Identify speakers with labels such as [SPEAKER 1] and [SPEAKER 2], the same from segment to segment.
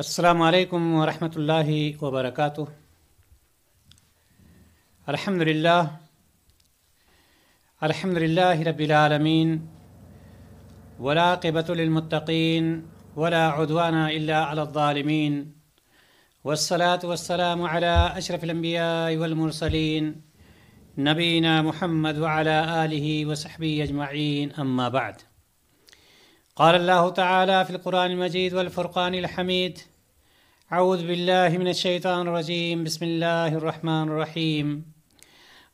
[SPEAKER 1] السلام عليكم ورحمة الله وبركاته الحمد لله الحمد لله رب العالمين ولا عقبة للمتقين ولا عدوان إلا على الظالمين والصلاة والسلام على أشرف الأنبياء والمرسلين نبينا محمد وعلى آله وصحبه أجمعين أما بعد قال الله تعالى في القرآن المجيد والفرقان الحميد अऊज़बिल्लिमिनशैतरजीम बसमीम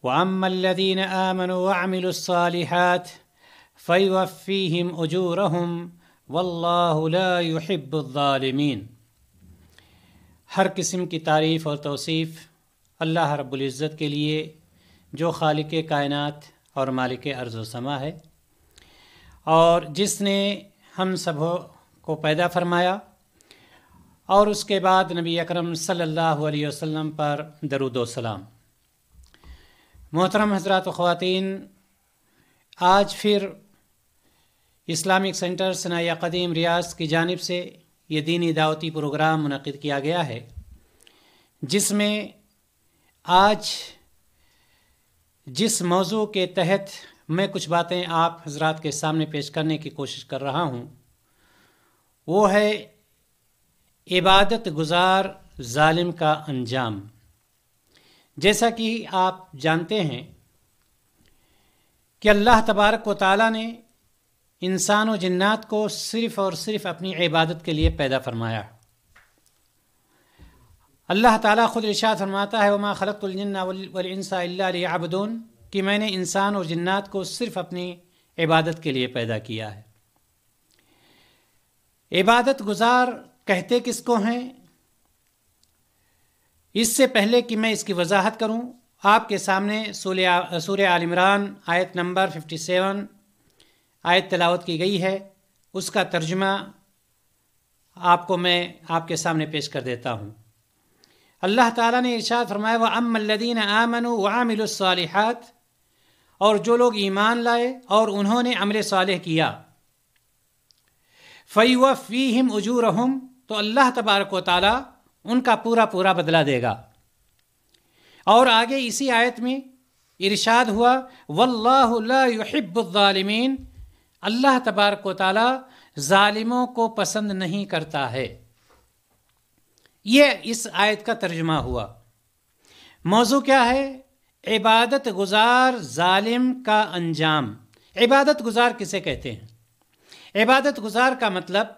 [SPEAKER 1] वमदीन आमन वामिलसालिहत फ़ैवफ़ीम अजूरहम वल्लाहब्बालमीन हर किस्म की तारीफ़ और तोसीफ़ अल्लाह रब्ज़त के लिए जो खालिक कायनत और मालिक अर्ज़ोसमा है और जिसने हम सब को पैदा फरमाया और उसके बाद नबी अकरम सल्लल्लाहु अलैहि वसल्लम पर दरुद सलाम मोहतरम हजरात ख़वातीन आज फिर इस्लामिक सेंटर सनाया कदीम रियाज की जानब से ये दीनी दावती प्रोग्राम मनद किया गया है जिसमें आज जिस मौजू के तहत मैं कुछ बातें आप हजरात के सामने पेश करने की कोशिश कर रहा हूँ वो है इबादत गुजार जालिम का अंजाम जैसा कि आप जानते हैं कि अल्लाह तबारक व ताला ने इंसान व जन्नात को सिर्फ़ और सिर्फ अपनी इबादत के लिए पैदा फरमाया अल्लाह ताला खुद इर्शाद फरमाता है वमा खलतुलजन्नावलसा आबदून कि मैंने इंसान और जन्नात को सिर्फ अपनी इबादत के लिए पैदा किया है इबादत गुजार कहते किसको हैं इससे पहले कि मैं इसकी वजाहत करूं आपके सामने सूर्य आल इमरान आयत नंबर 57 आयत तलावत की गई है उसका तर्जमा आपको मैं आपके सामने पेश कर देता हूँ अल्लाह ताला ने इर्शाद फरमाया व अमल्लिन आमन वामिलसालहत और जो लोग ईमान लाए और उन्होंने अमल साल किया फ़ैफ़ी हिम फ़ी हम तो अल्लाह तबारक व ताली उनका पूरा पूरा बदला देगा और आगे इसी आयत में इरशाद हुआ वल्लाबालमीन अल्लाह तबारक ताली को पसंद नहीं करता है यह इस आयत का तर्जमा हुआ मौजू क्या है इबादत गुजार ालिम का अंजाम इबादत गुजार किसे कहते हैं इबादत गुजार का मतलब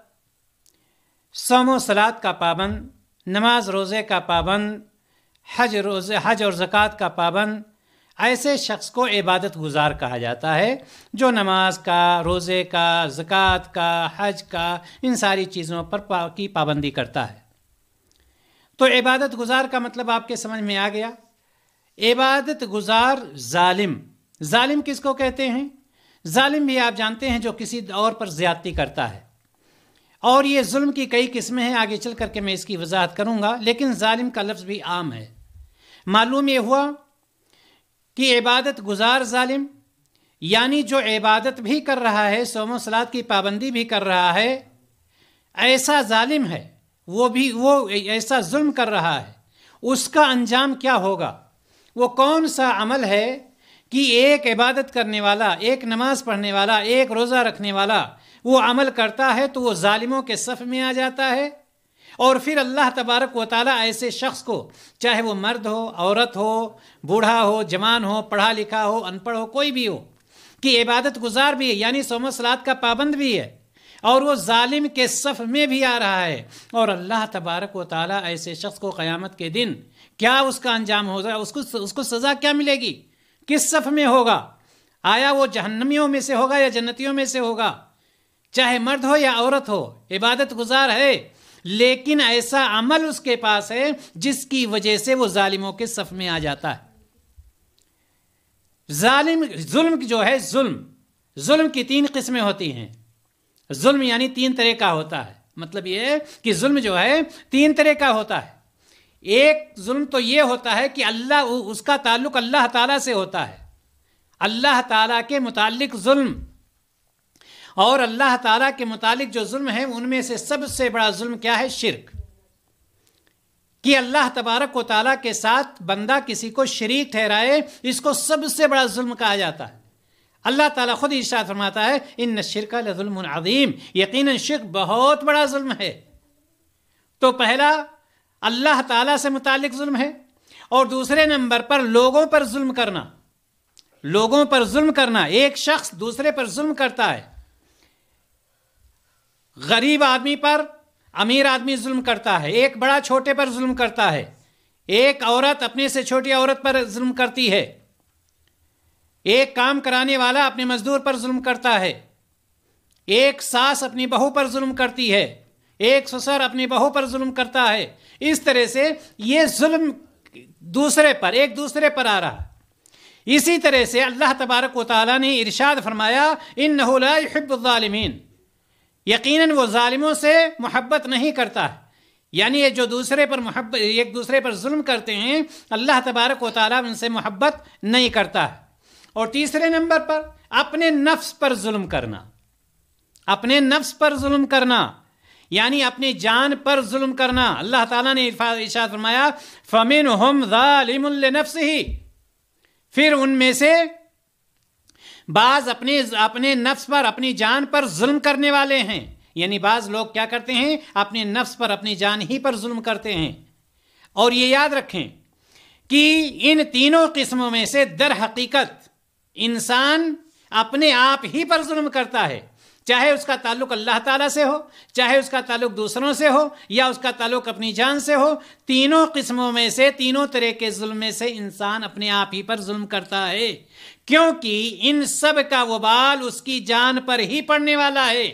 [SPEAKER 1] सोम सलाद का पाबंद नमाज रोज़े का पाबंद हज रोज़े हज और ज़क़़त का पाबंद ऐसे शख्स को इबादत गुजार कहा जाता है जो नमाज का रोज़े का ज़क़़त का हज का इन सारी चीज़ों पर पा, की पाबंदी करता है तो इबादत गुजार का मतलब आपके समझ में आ गया इबादत गुजार जालिम जालिम किसको कहते हैं जालिम भी आप जानते हैं जो किसी और पर ज़्यादती करता है और ये जुल्म की कई किस्में हैं आगे चल करके मैं इसकी वजाहत करूँगा लेकिन ालिम का लफ्ज़ भी आम है मालूम ये हुआ कि इबादत गुजार ालिम यानी जो इबादत भी कर रहा है सोमो सलाद की पाबंदी भी कर रहा है ऐसा ालिम है वो भी वो ऐसा जुल्म कर रहा है उसका अंजाम क्या होगा वो कौन सा अमल है कि एक इबादत करने वाला एक नमाज़ पढ़ने वाला एक रोज़ा रखने वाला वो अमल करता है तो वो ालिमों के सफ़ में आ जाता है और फिर अल्लाह तबारक व ताली ऐसे शख्स को चाहे वो मर्द हो औरत हो बूढ़ा हो जवान हो पढ़ा लिखा हो अनपढ़ हो कोई भी हो कि इबादत गुजार भी है यानी सोम सलाद का पाबंद भी है और वो ालिम के सफ़ में भी आ रहा है और अल्लाह तबारक व ताली ऐसे शख्स को क़्यामत के दिन क्या उसका अंजाम होगा उसको उसको सज़ा क्या मिलेगी किस सफ़ में होगा आया वो जहन्नमियों में से होगा या जन्नतियों में से होगा चाहे मर्द हो या औरत हो इबादत गुजार है लेकिन ऐसा अमल उसके पास है जिसकी वजह से वो जालिमों के सफ में आ जाता है जालिम जुल्म जो है जुल्म जुल्म की तीन किस्में होती हैं जुल्म यानी तीन तरह का होता है मतलब ये कि जुल्म जो है तीन तरह का होता है एक जुल्म तो ये होता है कि अल्लाह उसका ताल्लुक अल्लाह ताला से होता है अल्लाह ताला के मुतालिक जुल्म और अल्लाह ताला के मुतालिक जो जुल्म है उनमें से सबसे बड़ा जुल्म क्या है शिरक कि अल्लाह तबारक व ताला के साथ बंदा किसी को शरीक ठहराए इसको सबसे बड़ा जुल्म कहा जाता है अल्लाह ताला खुद इशात फरमाता है इन शिरक अजीम यकीन शिरक बहुत बड़ा जुल्म है तो पहला अल्लाह ताला से मुतालिक जुल्म है और दूसरे नंबर पर लोगों पर जुल्म करना लोगों पर जुल्म करना एक शख्स दूसरे पर जुल्म करता है गरीब आदमी पर अमीर आदमी जुल्म करता है एक बड़ा छोटे पर जुल्म करता है एक औरत अपने से छोटी औरत पर जुल्म करती है एक काम कराने वाला अपने मजदूर पर जुल्म करता है एक सास अपनी बहू पर जुल्म करती है एक ससुर अपनी बहू पर जुल्म करता है इस तरह से ये जुल्म दूसरे पर एक दूसरे पर आ रहा इसी तरह से अल्लाह तबारक वाली ने इरशाद फरमाया इन नहलामिन यकीनन वो ालिमों से मोहब्बत नहीं करता है यानी ये जो दूसरे पर मोहब्बत एक दूसरे पर जुल्म करते हैं अल्लाह तबारक व ताली उनसे मोहब्बत नहीं करता है और तीसरे नंबर पर अपने नफ्स पर जुल्म करना अपने नफ्स पर जुल्म करना यानी अपनी जान पर जुल्म करना अल्लाह ताला ने इशाद फरमाया फ़मिन हम ालिम नफ्स ही फिर उनमें से बाज अपने अपने नफ्स पर अपनी जान पर जुल्म करने वाले हैं यानी बाज लोग क्या करते हैं अपने नफ्स पर अपनी जान ही पर जुल्म करते हैं और ये याद रखें कि इन तीनों किस्मों में से दर हकीकत इंसान अपने आप ही पर जुल्म करता है चाहे उसका ताल्लुक अल्लाह ताला से हो चाहे उसका ताल्लुक दूसरों से हो या उसका ताल्लुक अपनी जान से हो तीनों किस्मों में से तीनों तरह के जुल्म में से इंसान अपने आप ही पर जुल्म करता है क्योंकि इन सब का वबाल उसकी जान पर ही पड़ने वाला है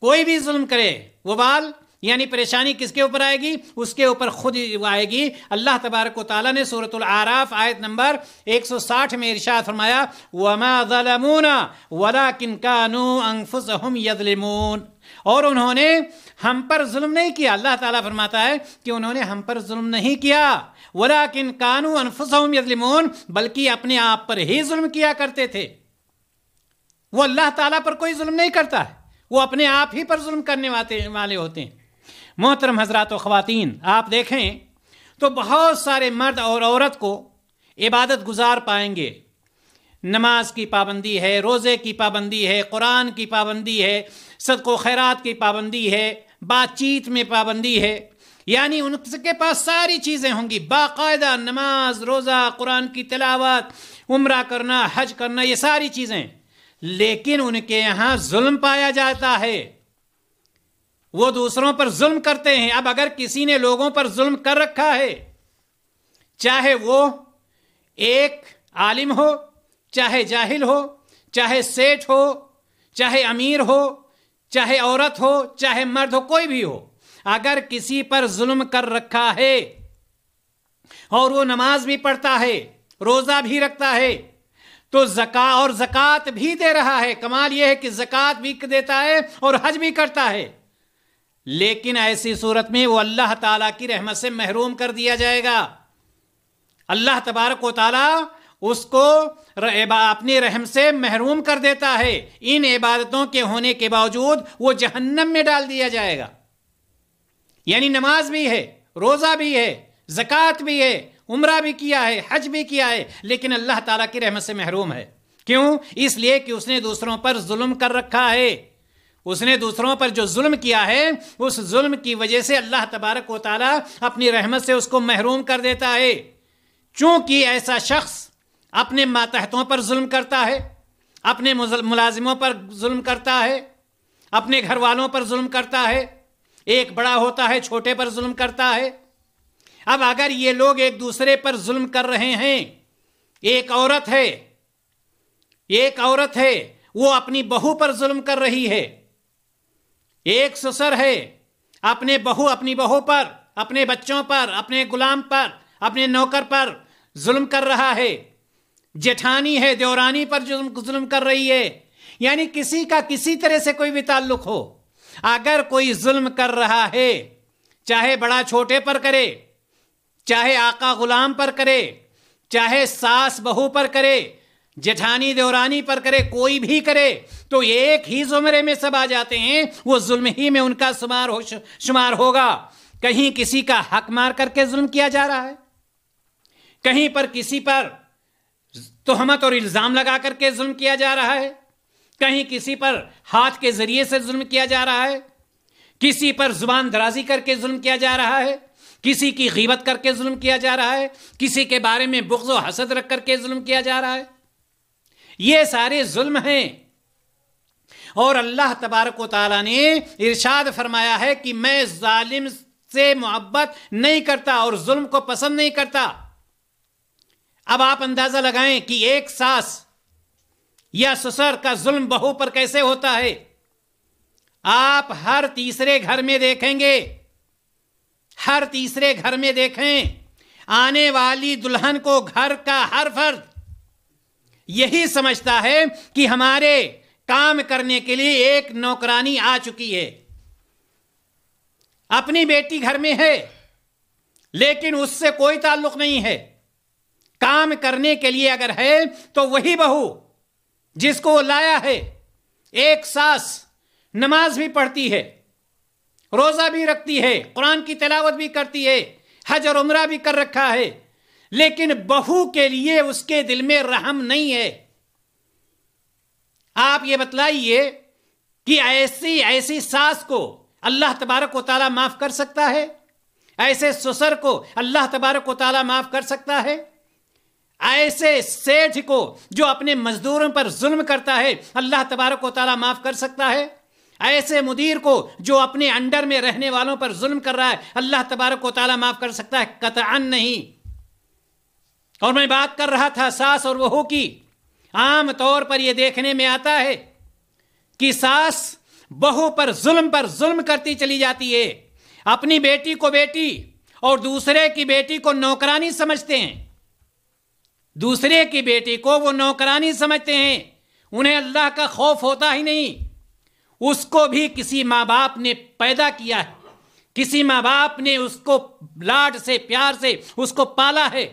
[SPEAKER 1] कोई भी जुल्म करे वबाल यानी परेशानी किसके ऊपर आएगी उसके ऊपर खुद आएगी अल्लाह तबारक ताली ने सूरत आराफ आयत नंबर 160 में इरशाद फरमाया वमा ज़लमूना वला किन कानू अंफुसहम और उन्होंने हम पर जुल्म नहीं किया अल्लाह ताला फरमाता है कि उन्होंने हम पर जुल्म नहीं किया वला किन कानू अनफुसम यदलिमोन बल्कि अपने आप पर ही जुल्म किया करते थे वो अल्लाह ताला पर कोई जुल्म नहीं करता है वो अपने आप ही पर जुल्म करने वाले होते हैं मोहतरम हजरात व ख़वातीन आप देखें तो बहुत सारे मर्द और औरत को इबादत गुजार पाएंगे नमाज की पाबंदी है रोज़े की पाबंदी है कुरान की पाबंदी है सदको खैरात की पाबंदी है बातचीत में पाबंदी है यानी उनके पास सारी चीज़ें होंगी बाकायदा नमाज रोज़ा कुरान की तलावत उम्र करना हज करना ये सारी चीज़ें लेकिन उनके यहाँ जुल्म पाया जाता है वो दूसरों पर जुल्म करते हैं अब अगर किसी ने लोगों पर जुल्म कर रखा है चाहे वो एक आलिम हो चाहे जाहिल हो चाहे सेठ हो चाहे अमीर हो चाहे औरत हो चाहे मर्द हो कोई भी हो अगर किसी पर जुल्म कर रखा है और वो नमाज भी पढ़ता है रोज़ा भी रखता है तो जका और जक़ात भी दे रहा है कमाल यह है कि जक़ात भी देता है और हज भी करता है लेकिन ऐसी सूरत में वो अल्लाह ताला की रहमत से महरूम कर दिया जाएगा अल्लाह तबारक व ताला उसको अपने रहम से महरूम कर देता है इन इबादतों के होने के बावजूद वो जहन्नम में डाल दिया जाएगा यानी नमाज भी है रोज़ा भी है ज़क़़त भी है उम्रा भी किया है हज भी किया है लेकिन अल्लाह ताला की रहमत से महरूम है क्यों इसलिए कि उसने दूसरों पर जुल्म कर रखा है उसने दूसरों पर जो जुल्म किया है उस जुल्म की वजह से अल्लाह तबारक व अपनी रहमत से उसको महरूम कर देता है चूँकि ऐसा शख्स अपने मातहतों पर जुल्म करता है अपने मुलाजिमों पर जुल्म करता है अपने घर वालों पर जुल्म करता है एक बड़ा होता है छोटे पर जुल्म करता है अब अगर ये लोग एक दूसरे पर जुल्म कर रहे हैं एक औरत है एक औरत है वो अपनी बहू पर जुल्म कर रही है एक ससुर है अपने बहू अपनी बहू पर अपने बच्चों पर अपने गुलाम पर अपने नौकर पर जुल्म कर रहा है जेठानी है देवरानी पर जुल्म कर रही है यानी किसी का किसी तरह से कोई भी ताल्लुक हो अगर कोई जुल्म कर रहा है चाहे बड़ा छोटे पर करे चाहे आका गुलाम पर करे चाहे सास बहू पर करे जेठानी देवरानी पर करे कोई भी करे तो एक ही जुमरे में सब आ जाते हैं वो जुल्म ही में उनका शुमार हो शुमार होगा कहीं किसी का हक मार करके जुल्म किया जा रहा है कहीं पर किसी पर तोहमत और इल्ज़ाम लगा करके जुल्म किया जा रहा है कहीं किसी पर हाथ के ज़रिए से जुल्म किया जा रहा है किसी पर ज़ुबान दराजी करके जुल्म किया जा रहा है किसी की गीबत करके जुल्म किया जा रहा है किसी के बारे में बुग्ज़ व हसद रख करके जुल्म किया जा रहा है ये सारे जुल्म हैं और अल्लाह तबारक ताला ने इरशाद फरमाया है कि मैं जालिम से मोहब्बत नहीं करता और जुल्म को पसंद नहीं करता अब आप अंदाजा लगाएं कि एक सास या ससुर का जुल्म बहू पर कैसे होता है आप हर तीसरे घर में देखेंगे हर तीसरे घर में देखें आने वाली दुल्हन को घर का हर फर्द यही समझता है कि हमारे काम करने के लिए एक नौकरानी आ चुकी है अपनी बेटी घर में है लेकिन उससे कोई ताल्लुक नहीं है काम करने के लिए अगर है तो वही बहू जिसको लाया है एक सास नमाज भी पढ़ती है रोज़ा भी रखती है कुरान की तलावत भी करती है हज और उम्र भी कर रखा है लेकिन बहू के लिए उसके दिल में रहम नहीं है आप ये बतलाइए कि ऐसी ऐसी सास को अल्लाह तबारक व ताला माफ कर सकता है ऐसे ससुर को अल्लाह तबारक व ताला माफ कर सकता है ऐसे सेठ को जो अपने मजदूरों पर जुल्म करता है अल्लाह तबारक व ताला माफ कर सकता है ऐसे मुदीर को जो अपने अंडर में रहने वालों पर जुल्म कर रहा है अल्लाह तबारक व ताला माफ कर सकता है कतअन नहीं और मैं बात कर रहा था सास और बहू की आम तौर पर यह देखने में आता है कि सास बहू पर जुल्म पर जुल्म करती चली जाती है अपनी बेटी को बेटी और दूसरे की बेटी को नौकरानी समझते हैं दूसरे की बेटी को वो नौकरानी समझते हैं उन्हें अल्लाह का खौफ होता ही नहीं उसको भी किसी माँ बाप ने पैदा किया है किसी माँ बाप ने उसको लाड से प्यार से उसको पाला है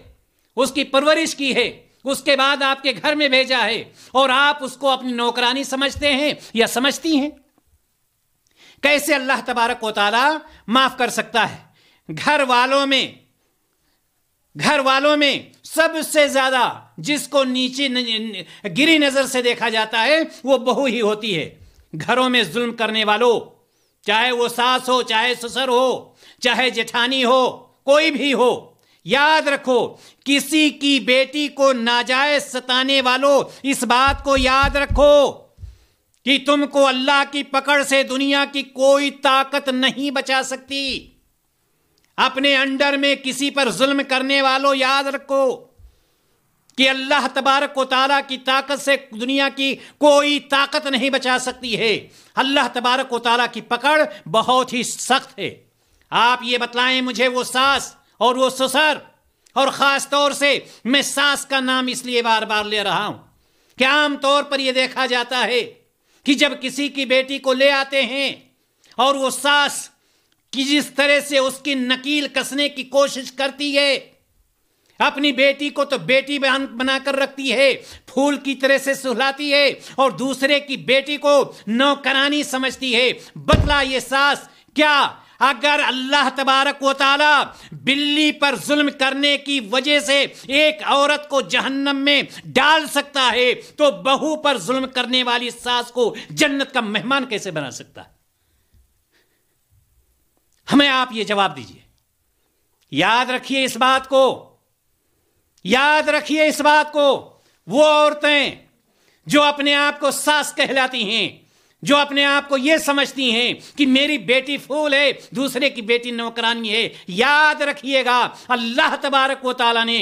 [SPEAKER 1] उसकी परवरिश की है उसके बाद आपके घर में भेजा है और आप उसको अपनी नौकरानी समझते हैं या समझती हैं कैसे अल्लाह तबारक वाली माफ कर सकता है घर वालों में घर वालों में सबसे ज्यादा जिसको नीचे गिरी नजर से देखा जाता है वो बहू ही होती है घरों में जुल्म करने वालों चाहे वो सास हो चाहे ससुर हो चाहे जेठानी हो कोई भी हो याद रखो किसी की बेटी को नाजायज सताने वालों इस बात को याद रखो कि तुमको अल्लाह की पकड़ से दुनिया की कोई ताकत नहीं बचा सकती अपने अंडर में किसी पर जुल्म करने वालों याद रखो कि अल्लाह तबारक ताला की ताकत से दुनिया की कोई ताकत नहीं बचा सकती है अल्लाह तबारक ताला की पकड़ बहुत ही सख्त है आप ये बतलाएं मुझे वो सास और वो ससुर और ख़ास तौर से मैं सास का नाम इसलिए बार बार ले रहा हूं कि आमतौर पर यह देखा जाता है कि जब किसी की बेटी को ले आते हैं और वो सास कि जिस तरह से उसकी नकील कसने की कोशिश करती है अपनी बेटी को तो बेटी बनाकर रखती है फूल की तरह से सुहलाती है और दूसरे की बेटी को नौकरानी समझती है बतला ये सास क्या अगर अल्लाह तबारक व ताला बिल्ली पर जुल्म करने की वजह से एक औरत को जहन्नम में डाल सकता है तो बहू पर जुल्म करने वाली सास को जन्नत का मेहमान कैसे बना सकता है हमें आप ये जवाब दीजिए याद रखिए इस बात को याद रखिए इस बात को वो औरतें जो अपने आप को सास कहलाती हैं जो अपने आप को यह समझती हैं कि मेरी बेटी फूल है दूसरे की बेटी नौकरानी है याद रखिएगा अल्लाह तबारक वाली ने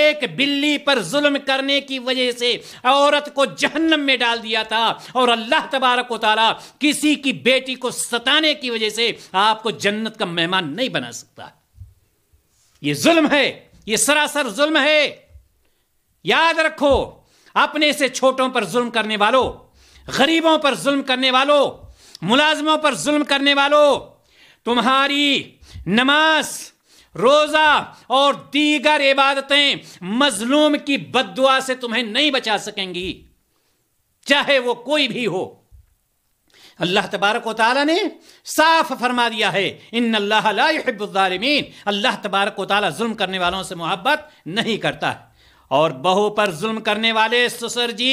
[SPEAKER 1] एक बिल्ली पर जुल्म करने की वजह से औरत को जहन्नम में डाल दिया था और अल्लाह तबारक वाली किसी की बेटी को सताने की वजह से आपको जन्नत का मेहमान नहीं बना सकता ये जुल्म है ये सरासर जुल्म है याद रखो अपने से छोटों पर जुल्म करने वालों गरीबों पर जुल्म करने वालों मुलाजमों पर जुल्म करने वालों तुम्हारी नमाज रोज़ा और दीगर इबादतें मजलूम की बदुआ से तुम्हें नहीं बचा सकेंगी चाहे वो कोई भी हो अल्लाह तबारक वाली ने साफ फरमा दिया है इन अल्लाहबालमीन अल्लाह तबारक वाली जुल्म करने वालों से मोहब्बत नहीं करता और बहू पर जुल्म करने वाले ससुर जी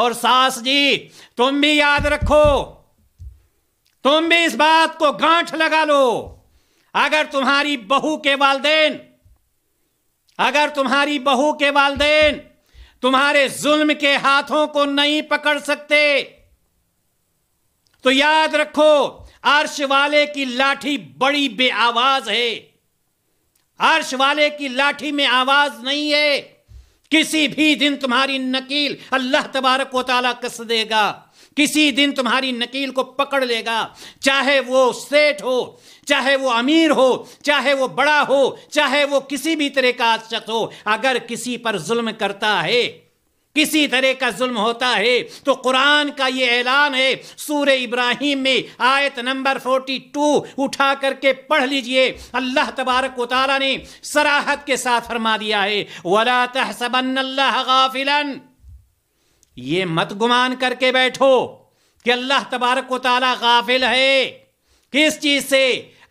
[SPEAKER 1] और सास जी तुम भी याद रखो तुम भी इस बात को गांठ लगा लो अगर तुम्हारी बहू के वालदेन अगर तुम्हारी बहू के वालदेन तुम्हारे जुल्म के हाथों को नहीं पकड़ सकते तो याद रखो अर्श वाले की लाठी बड़ी बेआवाज है अर्श वाले की लाठी में आवाज नहीं है किसी भी दिन तुम्हारी नकील अल्लाह तबारक को ताला कस देगा किसी दिन तुम्हारी नकील को पकड़ लेगा चाहे वो सेठ हो चाहे वो अमीर हो चाहे वो बड़ा हो चाहे वो किसी भी तरह का शख्स हो अगर किसी पर जुल्म करता है किसी तरह का जुल्म होता है तो कुरान का ये ऐलान है सूर इब्राहिम में आयत नंबर 42 उठा करके पढ़ लीजिए अल्लाह तबारक वाली ने सराहत के साथ फरमा दिया है वला तहसबन गाफिलन ये मत गुमान करके बैठो कि अल्लाह तबारक वाली गाफिल है किस चीज़ से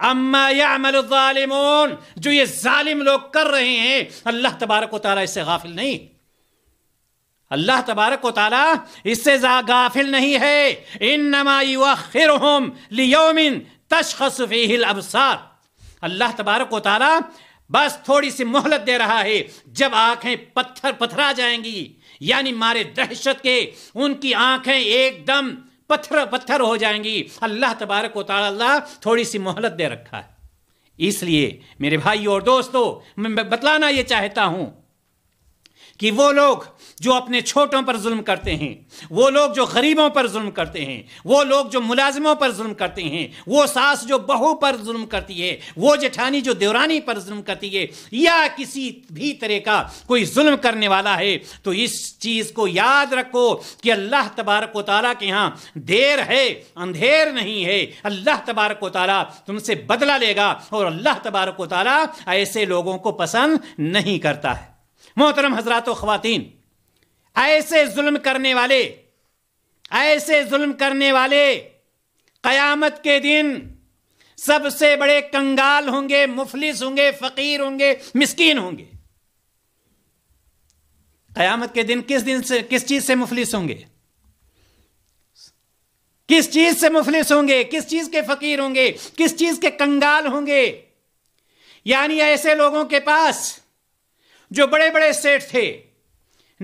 [SPEAKER 1] अम्मा जो ये जालिम लोग कर रहे हैं अल्लाह तबारक वाली इससे गाफिल नहीं अल्लाह तबारक ताला इससे गाफिल नहीं है इन नमा लियोमिन तशखसफ़ील अबसार अल्लाह तबारक ताला बस थोड़ी सी मोहलत दे रहा है जब आंखें पत्थर पथरा जाएंगी यानी मारे दहशत के उनकी आंखें एकदम पत्थर पत्थर हो जाएंगी अल्लाह तबारक ताला थोड़ी सी मोहलत दे रखा है इसलिए मेरे भाई और दोस्तों मैं बतलाना ये चाहता हूं कि वो लोग जो अपने छोटों पर जुल्म करते हैं वो लोग जो गरीबों पर जुल्म करते हैं वो लोग जो मुलाजिमों पर जुल्म करते हैं वो सास जो बहू पर जुल्म करती है वो जेठानी जो देवरानी पर जुल्म करती है या किसी भी तरह का कोई जुल्म करने वाला है तो इस चीज़ को याद रखो कि अल्लाह तबारक वाली के यहाँ देर है अंधेर नहीं है अल्लाह तबारक वाली तुमसे बदला लेगा और अल्लाह तबारक वाली ऐसे लोगों को पसंद नहीं करता है मोहतरम हजरात ख़वातीन ऐसे जुल्म करने वाले ऐसे जुल्म करने वाले क़यामत के दिन सबसे बड़े कंगाल होंगे मुफलिस होंगे फ़कीर होंगे मिस्कीन होंगे क़यामत के दिन किस दिन से किस चीज़ से मुफलिस होंगे किस चीज़ से मुफलिस होंगे किस चीज़ के फ़कीर होंगे किस चीज़ के कंगाल होंगे यानी ऐसे लोगों के पास जो बड़े बड़े सेठ थे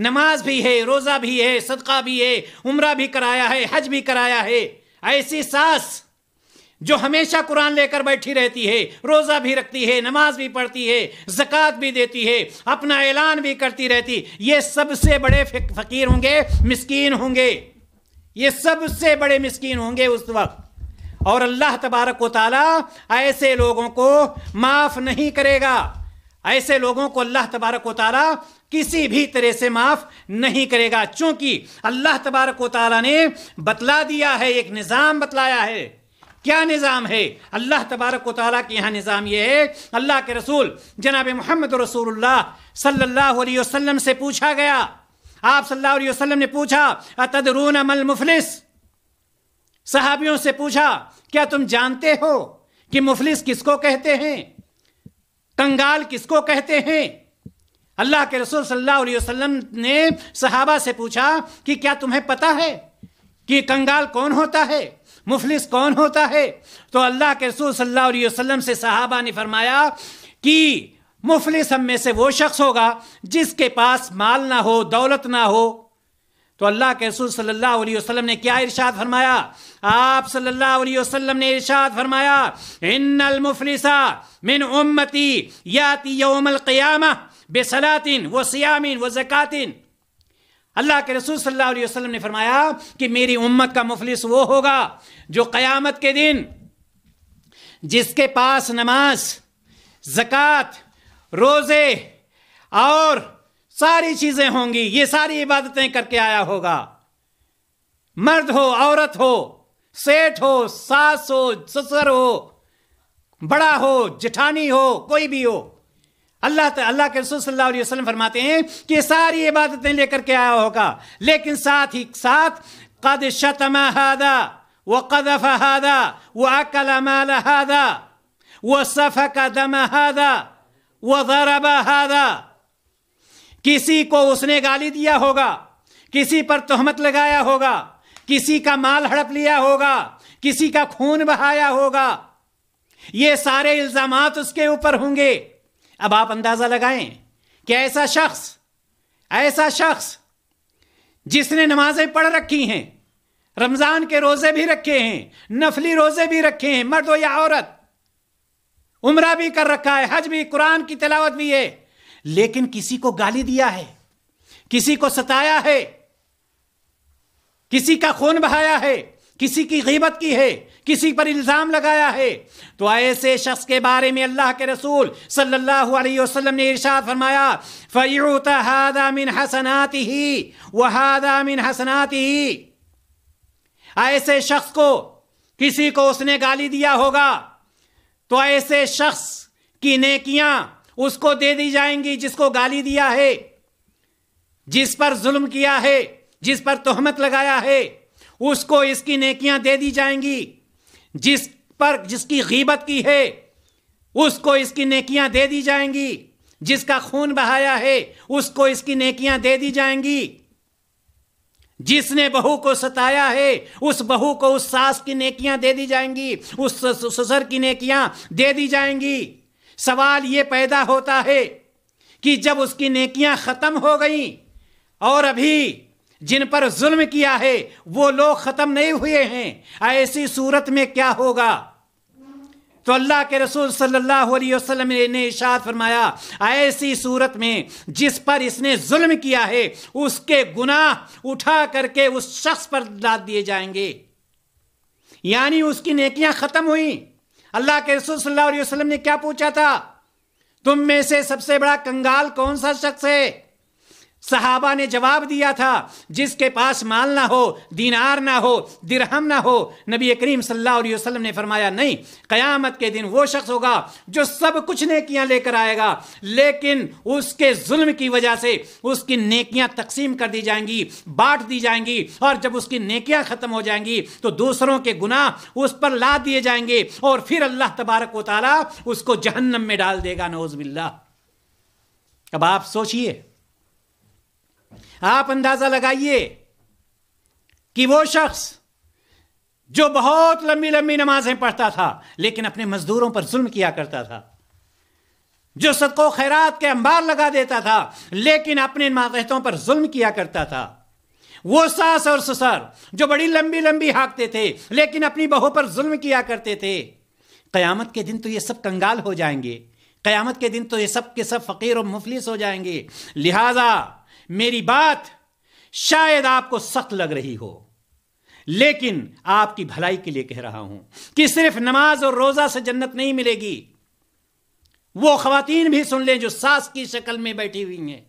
[SPEAKER 1] नमाज भी है रोज़ा भी है सदका भी है उम्र भी कराया है हज भी कराया है ऐसी सास जो हमेशा कुरान लेकर बैठी रहती है रोज़ा भी रखती है नमाज भी पढ़ती है ज़क़़त भी देती है अपना ऐलान भी करती रहती ये सबसे बड़े फ़कीर होंगे मिसकीन होंगे ये सबसे बड़े मिसकीन होंगे उस वक्त और अल्लाह तबारक वाली ऐसे लोगों को माफ़ नहीं करेगा ऐसे लोगों को अल्लाह तबारक ताली किसी भी तरह से माफ़ नहीं करेगा क्योंकि अल्लाह तबारक ताली ने बतला दिया है एक निज़ाम बतलाया है क्या निज़ाम है अल्लाह तबारक ताली के यहाँ निज़ाम ये है अल्लाह के रसूल जनाब मोहम्मद रसूलुल्लाह सल्लल्लाहु अलैहि वसल्लम से पूछा गया आप सल्लल्लाहु अलैहि वसल्लम ने पूछा अतदरून अमल मुफलिस सहाबियों से पूछा क्या तुम जानते हो कि मुफलिस किसको कहते हैं कंगाल किसको कहते हैं अल्लाह के रसूल सल्लल्लाहु अलैहि वसल्लम ने सहाबा से पूछा कि क्या तुम्हें पता है कि कंगाल कौन होता है मुफलिस कौन होता है तो अल्लाह के रसूल सल्लल्लाहु अलैहि वसल्लम से सहाबा ने फरमाया कि मुफलिस हम में से वो शख्स होगा जिसके पास माल ना हो दौलत ना हो तो अल्लाह के रसूल सल्लल्लाहु अलैहि वसल्लम ने क्या इरशाद फरमाया आप सल्लल्लाहु अलैहि वसल्लम ने इरशाद फरमाया इन्नल मुफलिसा मिन उम्मती याति यौमल क़ियामा बेसलातिन व सियामिन व ज़कातिन अल्लाह के रसूल सल्लल्लाहु अलैहि वसल्लम ने फरमाया कि मेरी उम्मत का मुफलिस वो होगा जो क़यामत के दिन जिसके पास नमाज जक़ात रोज़े और सारी चीजें होंगी ये सारी इबादतें करके आया होगा मर्द हो औरत हो सेठ हो सास हो ससुर हो बड़ा हो जिठानी हो कोई भी हो अल्लाह अल्लाह के रसूल सल्लल्लाहु अलैहि वसल्लम फरमाते हैं कि सारी इबादतें लेकर के आया होगा लेकिन साथ ही साथ कद शतम हादा व कदफ हादा व अकल माल हादा व सफ़ का दम हादा व जरब हादा किसी को उसने गाली दिया होगा किसी पर तोहमत लगाया होगा किसी का माल हड़प लिया होगा किसी का खून बहाया होगा ये सारे इल्जाम उसके ऊपर होंगे अब आप अंदाजा लगाएं कि ऐसा शख्स ऐसा शख्स जिसने नमाजें पढ़ रखी हैं रमजान के रोजे भी रखे हैं नफली रोजे भी रखे हैं मर्द या औरत उम्र भी कर रखा है हज भी कुरान की तिलावत भी है लेकिन किसी को गाली दिया है किसी को सताया है किसी का खून बहाया है किसी की गीबत की है किसी पर इल्ज़ाम लगाया है तो ऐसे शख्स के बारे में अल्लाह के रसूल सल्लल्लाहु अलैहि वसल्लम ने इरशाद फरमाया फयूता हादा मिन हसनाती ही वहादा मिन हसनाती ही ऐसे शख्स को किसी को उसने गाली दिया होगा तो ऐसे शख्स की नेकियां उसको दे दी जाएंगी जिसको गाली दिया है जिस पर जुल्म किया है जिस पर तोहमत लगाया है उसको इसकी नेकियां दे दी जाएंगी जिस पर जिसकी गीबत की है उसको इसकी नेकियां दे दी जाएंगी जिसका खून बहाया है उसको इसकी नेकियां दे दी जाएंगी जिसने बहू को सताया है उस बहू को उस सास की नेकियां दे दी जाएंगी उस ससुर की नेकियां दे दी जाएंगी सवाल ये पैदा होता है कि जब उसकी नेकियां ख़त्म हो गई और अभी जिन पर जुल्म किया है वो लोग ख़त्म नहीं हुए हैं ऐसी सूरत में क्या होगा तो अल्लाह के रसूल सल्लल्लाहु अलैहि वसल्लम ने इशात फरमाया ऐसी सूरत में जिस पर इसने जुल्म किया है उसके गुनाह उठा करके उस शख्स पर लाद दिए जाएंगे यानी उसकी नेकियां ख़त्म हुई अल्लाह के रसूल सल्लल्लाहु अलैहि वसल्लम ने क्या पूछा था तुम में से सबसे बड़ा कंगाल कौन सा शख्स है सहाबा ने जवाब दिया था जिसके पास माल ना हो दीनार ना हो दिरहम ना हो नबी करीम सल्लल्लाहु अलैहि वसल्लम ने फरमाया नहीं क़यामत के दिन वो शख्स होगा जो सब कुछ नेकियां लेकर आएगा लेकिन उसके जुल्म की वजह से उसकी नेकियां तकसीम कर दी जाएंगी बांट दी जाएंगी और जब उसकी नेकियां ख़त्म हो जाएंगी तो दूसरों के गुनाह उस पर ला दिए जाएंगे और फिर अल्लाह तबारक वाली उसको जहन्नम में डाल देगा नौज़बिल्ला अब आप सोचिए आप अंदाजा लगाइए कि वो शख्स जो बहुत लंबी लंबी नमाजें पढ़ता था लेकिन अपने मजदूरों पर जुल्म किया करता था जो सदको खैरात के अंबार लगा देता था लेकिन अपने मातहतों पर जुल्म किया करता था वो सास और ससुर जो बड़ी लंबी लंबी हाँकते थे लेकिन अपनी बहू पर जुल्म किया करते थे कयामत के दिन तो ये सब कंगाल हो जाएंगे कयामत के दिन तो ये सब के सब फ़कीर और मुफलिस हो जाएंगे लिहाजा मेरी बात शायद आपको सख्त लग रही हो लेकिन आपकी भलाई के लिए कह रहा हूं कि सिर्फ नमाज और रोजा से जन्नत नहीं मिलेगी वो खातन भी सुन लें जो सास की शक्ल में बैठी हुई हैं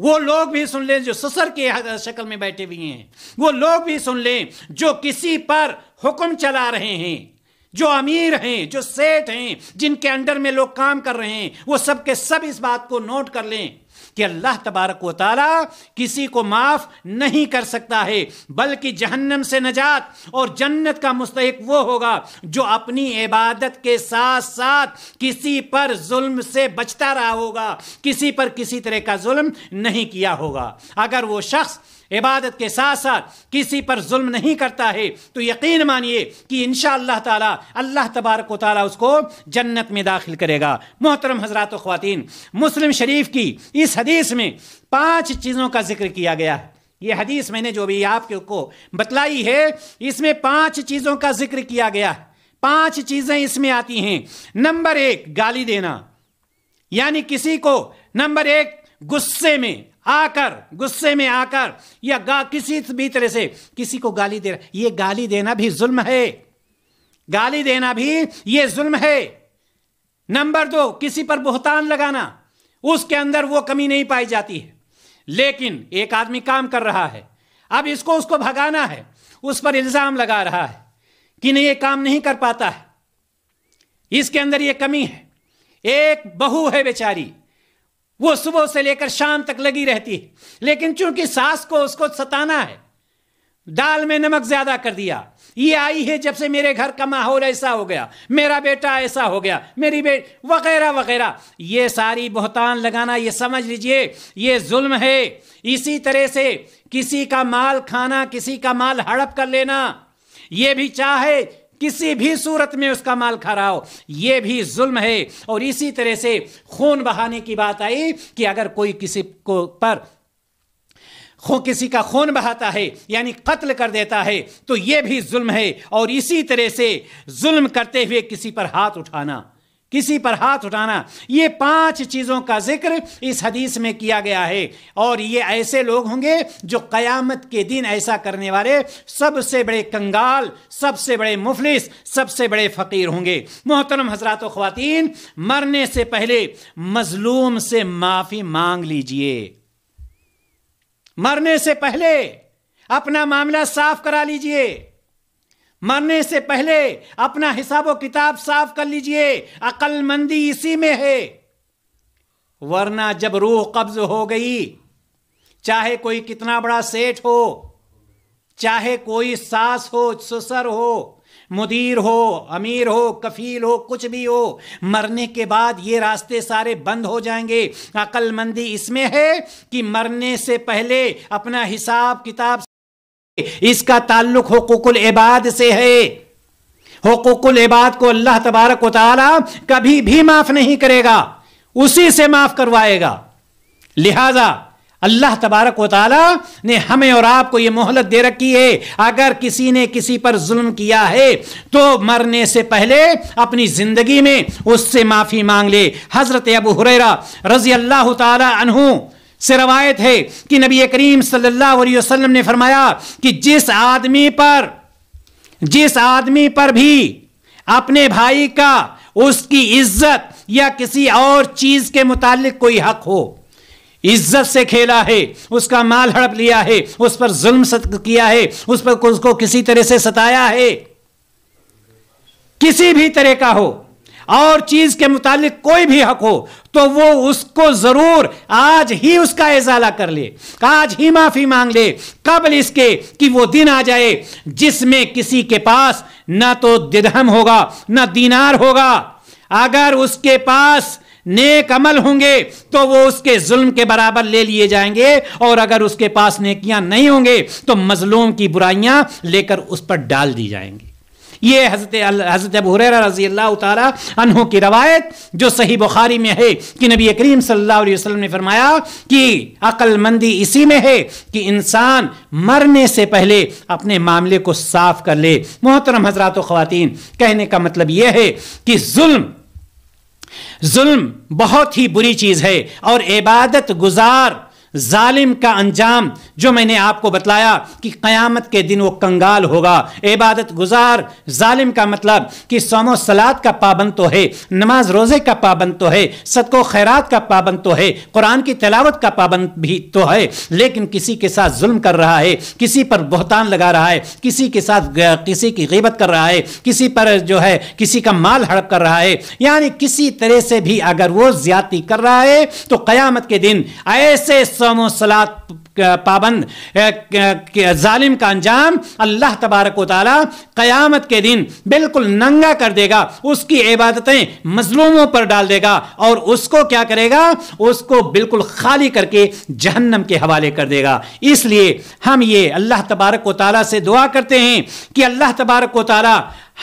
[SPEAKER 1] वो लोग भी सुन लें जो ससुर के शक्ल में बैठे हुए हैं वो लोग भी सुन लें जो किसी पर हुक्म चला रहे हैं जो अमीर हैं जो सेठ हैं जिनके अंडर में लोग काम कर रहे हैं वो सबके सब इस बात को नोट कर लें कि अल्लाह तबारक व किसी को माफ़ नहीं कर सकता है बल्कि जहन्नम से नजात और जन्नत का मुस्तक वो होगा जो अपनी इबादत के साथ साथ किसी पर जुल्म से बचता रहा होगा किसी पर किसी तरह का जुल्म नहीं किया होगा अगर वो शख्स इबादत के साथ साथ किसी पर जुल्म नहीं करता है तो यकीन मानिए कि इन ताला अल्लाह तबारक ताली उसको जन्नत में दाखिल करेगा मोहतरम हजरात खुवान मुस्लिम शरीफ की इस हदीस में पाँच चीज़ों का जिक्र किया गया है ये हदीस मैंने जो भी आपको बतलाई है इसमें पाँच चीज़ों का जिक्र किया गया है पांच चीज़ें इसमें आती हैं नंबर एक गाली देना यानी किसी को नंबर एक गुस्से में आकर गुस्से में आकर या गा किसी भी तरह से किसी को गाली दे रहा ये गाली देना भी जुल्म है गाली देना भी ये जुल्म है नंबर दो किसी पर बोहतान लगाना उसके अंदर वो कमी नहीं पाई जाती है लेकिन एक आदमी काम कर रहा है अब इसको उसको भगाना है उस पर इल्ज़ाम लगा रहा है कि नहीं ये काम नहीं कर पाता है इसके अंदर ये कमी है एक बहू है बेचारी वो सुबह से लेकर शाम तक लगी रहती है लेकिन चूंकि सास को उसको सताना है दाल में नमक ज्यादा कर दिया ये आई है जब से मेरे घर का माहौल ऐसा हो गया मेरा बेटा ऐसा हो गया मेरी बेट वगैरह वगैरह ये सारी बहतान लगाना ये समझ लीजिए ये जुल्म है इसी तरह से किसी का माल खाना किसी का माल हड़प कर लेना ये भी चाहे किसी भी सूरत में उसका माल खा रहा हो यह भी जुल्म है और इसी तरह से खून बहाने की बात आई कि अगर कोई किसी को पर खो किसी का खून बहाता है यानी कत्ल कर देता है तो यह भी जुल्म है और इसी तरह से जुल्म करते हुए किसी पर हाथ उठाना किसी पर हाथ उठाना ये पांच चीज़ों का जिक्र इस हदीस में किया गया है और ये ऐसे लोग होंगे जो क़यामत के दिन ऐसा करने वाले सबसे बड़े कंगाल सबसे बड़े मुफलिस सबसे बड़े फ़कीर होंगे मोहतरम हजरात ख़वातीन मरने से पहले मज़लूम से माफ़ी मांग लीजिए मरने से पहले अपना मामला साफ करा लीजिए मरने से पहले अपना हिसाब किताब साफ कर लीजिए अकलमंदी इसी में है वरना जब रूह कब्ज हो गई चाहे कोई कितना बड़ा सेठ हो चाहे कोई सास हो ससुर हो मुदीर हो अमीर हो कफील हो कुछ भी हो मरने के बाद ये रास्ते सारे बंद हो जाएंगे अकलमंदी इसमें है कि मरने से पहले अपना हिसाब किताब इसका ताल्लुक हकूकुल इबाद से है हकूकुल इबाद को अल्लाह तबारक वाली कभी भी माफ नहीं करेगा उसी से माफ करवाएगा लिहाजा अल्लाह तबारक वाली ने हमें और आपको यह मोहलत दे रखी है अगर किसी ने किसी पर जुल्म किया है तो मरने से पहले अपनी ज़िंदगी में उससे माफ़ी मांग ले हज़रत अबू हुररा रज़ी अल्लाह तहु से रवायत है कि नबी करीम सल्लल्लाहु अलैहि वसल्लम ने फरमाया कि जिस आदमी पर जिस आदमी पर भी अपने भाई का उसकी इज्जत या किसी और चीज के मुतालिक कोई हक हो इज्जत से खेला है उसका माल हड़प लिया है उस पर जुल्म किया है उस पर उसको किसी तरह से सताया है किसी भी तरह का हो और चीज के मुतालिक कोई भी हक हो तो वो उसको जरूर आज ही उसका इजाला कर ले आज ही माफी मांग ले कबल इसके कि वो दिन आ जाए जिसमें किसी के पास ना तो दिदहम होगा ना दीनार होगा अगर उसके पास नेक अमल होंगे तो वो उसके जुल्म के बराबर ले लिए जाएंगे और अगर उसके पास नेकियां नहीं होंगे तो मजलूम की बुराइयां लेकर उस पर डाल दी जाएंगी ये हजरत हजरत अबू रजी अल्लाह की रवायत जो सही बुखारी में है कि नबी करीम सल्लल्लाहु अलैहि वसल्लम ने फरमाया कि अक्लमंदी इसी में है कि इंसान मरने से पहले अपने मामले को साफ कर ले मोहतरम हजरात ख़वातीन कहने का मतलब यह है कि जुल्म जुल्म बहुत ही बुरी चीज़ है और इबादत गुजार जालिम का अंजाम जो मैंने आपको बतलाया कि क़यामत के दिन वो कंगाल होगा इबादत गुजार जालिम का मतलब कि सोमो सलाद का पाबंद तो है नमाज रोज़े का पाबंद तो है सदको खैरात का पाबंद तो है कुरान की तलावत का पाबंद भी तो है लेकिन किसी के साथ जुल्म कर रहा है किसी पर बहतान लगा रहा है किसी के साथ किसी की गिबत कर रहा है किसी पर जो है किसी का माल हड़प कर रहा है यानी किसी तरह से भी अगर वो ज्यादा कर रहा है तो क़यामत के दिन ऐसे सौम सलात पाबंद जालिम का अंजाम अल्लाह तबारक वाली क़यामत के दिन बिल्कुल नंगा कर देगा उसकी इबादतें मजलूमों पर डाल देगा और उसको क्या करेगा उसको बिल्कुल खाली करके जहन्नम के हवाले कर देगा इसलिए हम ये अल्लाह तबारक वाली से दुआ करते हैं कि अल्लाह तबारक वाली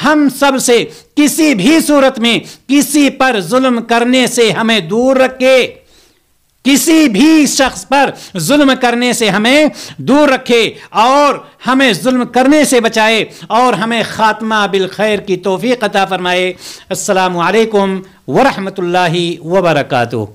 [SPEAKER 1] हम सब से किसी भी सूरत में किसी पर जुल्म करने से हमें दूर रखे किसी भी शख्स पर जुल्म करने से हमें दूर रखे और हमें जुल्म करने से बचाए और हमें ख़ात्मा बिल खैर की तोफ़ी अता फ़रमाए अल्लाम वरहमल वबरकू